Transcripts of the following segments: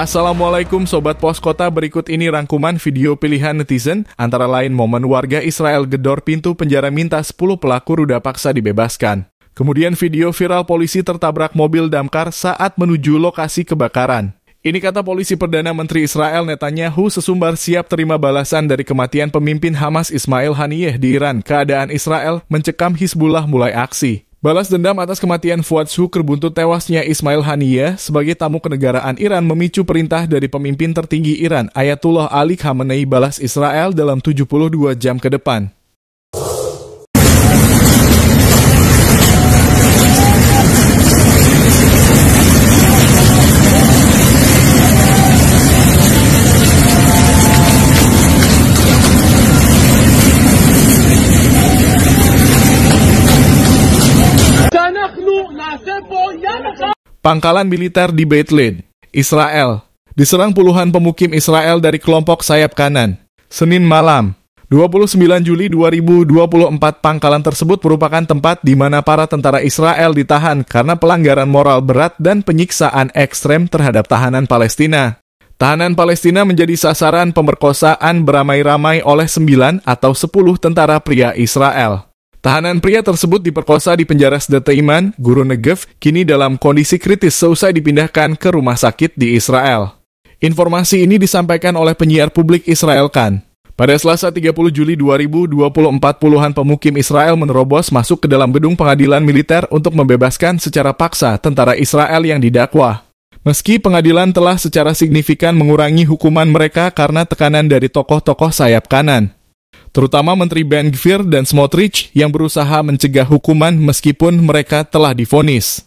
Assalamualaikum Sobat Pos Kota, berikut ini rangkuman video pilihan netizen, antara lain momen warga Israel gedor pintu penjara minta 10 pelaku ruda paksa dibebaskan. Kemudian video viral polisi tertabrak mobil damkar saat menuju lokasi kebakaran. Ini kata polisi Perdana Menteri Israel Netanyahu sesumbar siap terima balasan dari kematian pemimpin Hamas Ismail Haniyeh di Iran. Keadaan Israel mencekam Hizbullah mulai aksi. Balas dendam atas kematian Fuad Shukr buntut tewasnya Ismail Haniyeh sebagai tamu kenegaraan Iran memicu perintah dari pemimpin tertinggi Iran Ayatullah Ali Khamenei balas Israel dalam 72 jam ke depan. pangkalan militer di Beit Lin, Israel, diserang puluhan pemukim Israel dari kelompok sayap kanan. Senin malam, 29 Juli 2024 pangkalan tersebut merupakan tempat di mana para tentara Israel ditahan karena pelanggaran moral berat dan penyiksaan ekstrem terhadap tahanan Palestina. Tahanan Palestina menjadi sasaran pemerkosaan beramai-ramai oleh 9 atau 10 tentara pria Israel. Tahanan pria tersebut diperkosa di penjara Iman, Guru Negev, kini dalam kondisi kritis seusai dipindahkan ke rumah sakit di Israel. Informasi ini disampaikan oleh penyiar publik Israel Kan. Pada Selasa 30 Juli 2024, puluhan pemukim Israel menerobos masuk ke dalam gedung pengadilan militer untuk membebaskan secara paksa tentara Israel yang didakwa. Meski pengadilan telah secara signifikan mengurangi hukuman mereka karena tekanan dari tokoh-tokoh sayap kanan, terutama Menteri Ben Gvir dan Smotrich yang berusaha mencegah hukuman meskipun mereka telah difonis.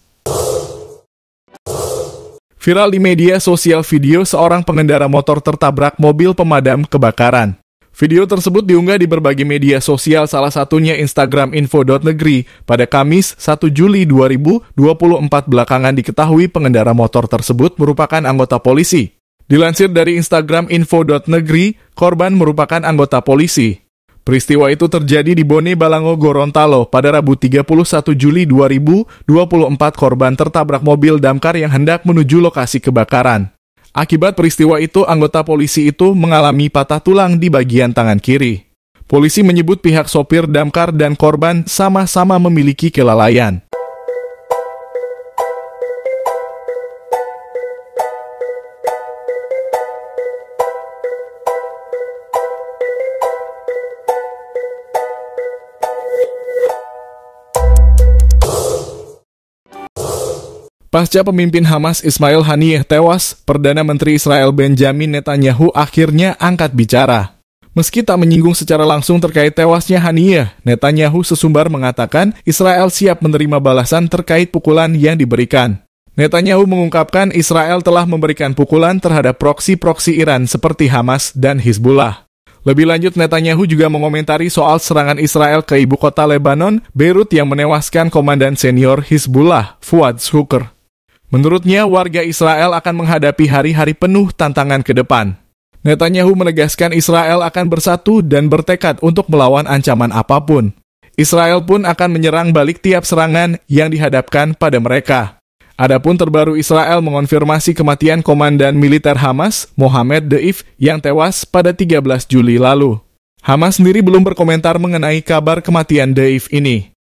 Viral di media sosial video seorang pengendara motor tertabrak mobil pemadam kebakaran. Video tersebut diunggah di berbagai media sosial salah satunya Instagram info.negeri pada Kamis 1 Juli 2024 belakangan diketahui pengendara motor tersebut merupakan anggota polisi. Dilansir dari Instagram info.negeri, korban merupakan anggota polisi. Peristiwa itu terjadi di Bone Balango, Gorontalo pada Rabu 31 Juli 2024 korban tertabrak mobil damkar yang hendak menuju lokasi kebakaran. Akibat peristiwa itu, anggota polisi itu mengalami patah tulang di bagian tangan kiri. Polisi menyebut pihak sopir damkar dan korban sama-sama memiliki kelalaian. Pasca pemimpin Hamas Ismail Haniyeh tewas, Perdana Menteri Israel Benjamin Netanyahu akhirnya angkat bicara. Meski tak menyinggung secara langsung terkait tewasnya Haniyeh, Netanyahu sesumbar mengatakan Israel siap menerima balasan terkait pukulan yang diberikan. Netanyahu mengungkapkan Israel telah memberikan pukulan terhadap proksi-proksi Iran seperti Hamas dan Hizbullah. Lebih lanjut, Netanyahu juga mengomentari soal serangan Israel ke ibu kota Lebanon, Beirut yang menewaskan komandan senior Hizbullah, Fuad Zucker. Menurutnya, warga Israel akan menghadapi hari-hari penuh tantangan ke depan. Netanyahu menegaskan Israel akan bersatu dan bertekad untuk melawan ancaman apapun. Israel pun akan menyerang balik tiap serangan yang dihadapkan pada mereka. Adapun terbaru Israel mengonfirmasi kematian komandan militer Hamas, Mohamed Deif, yang tewas pada 13 Juli lalu. Hamas sendiri belum berkomentar mengenai kabar kematian Deif ini.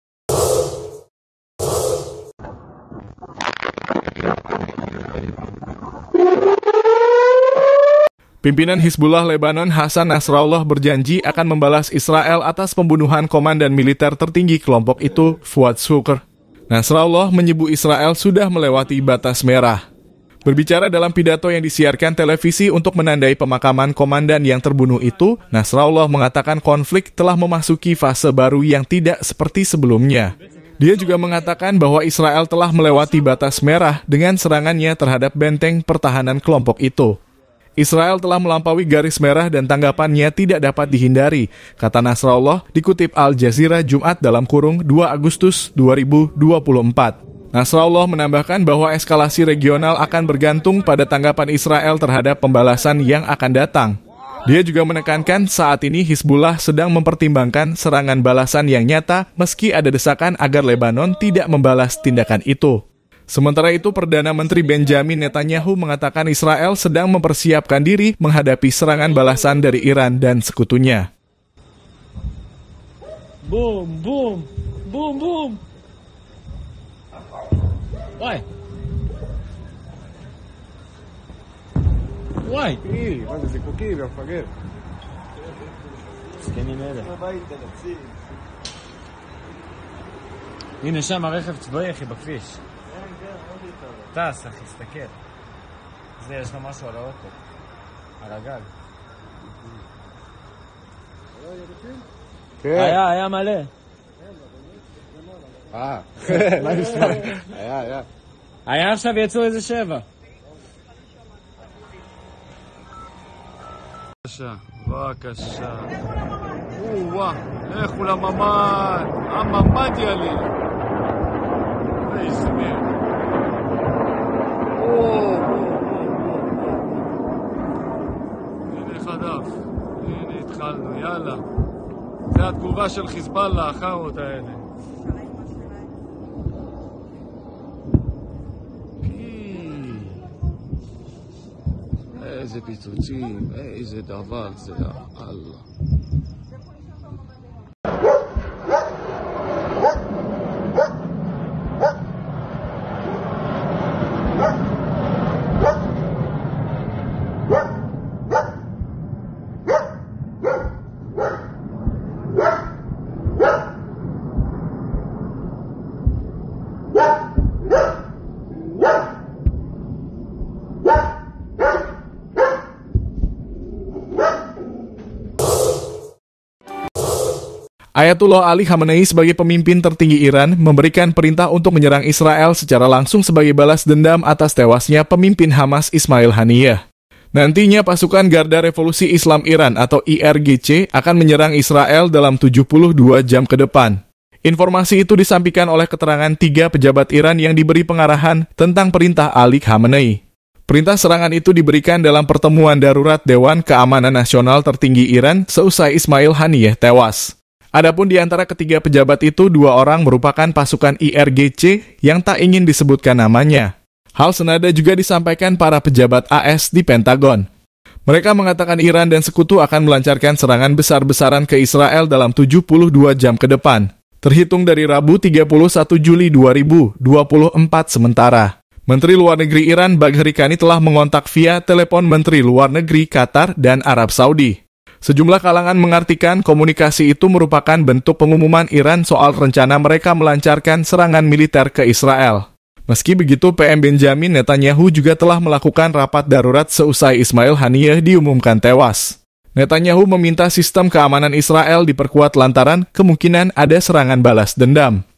Pimpinan Hizbullah Lebanon Hasan Nasrallah berjanji akan membalas Israel atas pembunuhan komandan militer tertinggi kelompok itu, Fuad Sukr. Nasrallah menyebut Israel sudah melewati batas merah. Berbicara dalam pidato yang disiarkan televisi untuk menandai pemakaman komandan yang terbunuh itu, Nasrallah mengatakan konflik telah memasuki fase baru yang tidak seperti sebelumnya. Dia juga mengatakan bahwa Israel telah melewati batas merah dengan serangannya terhadap benteng pertahanan kelompok itu. Israel telah melampaui garis merah dan tanggapannya tidak dapat dihindari, kata Nasrallah dikutip Al Jazeera Jumat dalam kurung 2 Agustus 2024. Nasrallah menambahkan bahwa eskalasi regional akan bergantung pada tanggapan Israel terhadap pembalasan yang akan datang. Dia juga menekankan saat ini Hizbullah sedang mempertimbangkan serangan balasan yang nyata meski ada desakan agar Lebanon tidak membalas tindakan itu. Sementara itu, Perdana Menteri Benjamin Netanyahu mengatakan Israel sedang mempersiapkan diri menghadapi serangan balasan dari Iran dan sekutunya. Boom, boom, boom, boom. Why? Why? Ini sama זיקוקים, המפגר. זקנים טס, אחי, תסתכל. זה, יש לו משהו על האוטו. על הגג. כן. היה, היה מלא. אה, כן. מה נשמע? היה, היה. היה עכשיו יצאו איזה שבע. בבקשה, בבקשה. או-אה, לכו לממ"ד, הממ"ד יעלה. איזה יאללה. זה התגובה של חיזבאללה, החארות האלה. איזה פיצוצים, איזה דבר זה, אללה. Ayatullah Ali Khamenei sebagai pemimpin tertinggi Iran memberikan perintah untuk menyerang Israel secara langsung sebagai balas dendam atas tewasnya pemimpin Hamas Ismail Haniyeh. Nantinya pasukan Garda Revolusi Islam Iran atau IRGC akan menyerang Israel dalam 72 jam ke depan. Informasi itu disampaikan oleh keterangan tiga pejabat Iran yang diberi pengarahan tentang perintah Ali Khamenei. Perintah serangan itu diberikan dalam pertemuan darurat Dewan Keamanan Nasional tertinggi Iran seusai Ismail Haniyeh tewas. Adapun di antara ketiga pejabat itu, dua orang merupakan pasukan IRGC yang tak ingin disebutkan namanya. Hal senada juga disampaikan para pejabat AS di Pentagon. Mereka mengatakan Iran dan sekutu akan melancarkan serangan besar-besaran ke Israel dalam 72 jam ke depan, terhitung dari Rabu 31 Juli 2024 sementara. Menteri Luar Negeri Iran Bagheri Kani telah mengontak via telepon Menteri Luar Negeri Qatar dan Arab Saudi. Sejumlah kalangan mengartikan komunikasi itu merupakan bentuk pengumuman Iran soal rencana mereka melancarkan serangan militer ke Israel. Meski begitu, PM Benjamin Netanyahu juga telah melakukan rapat darurat seusai Ismail Haniyeh diumumkan tewas. Netanyahu meminta sistem keamanan Israel diperkuat lantaran kemungkinan ada serangan balas dendam.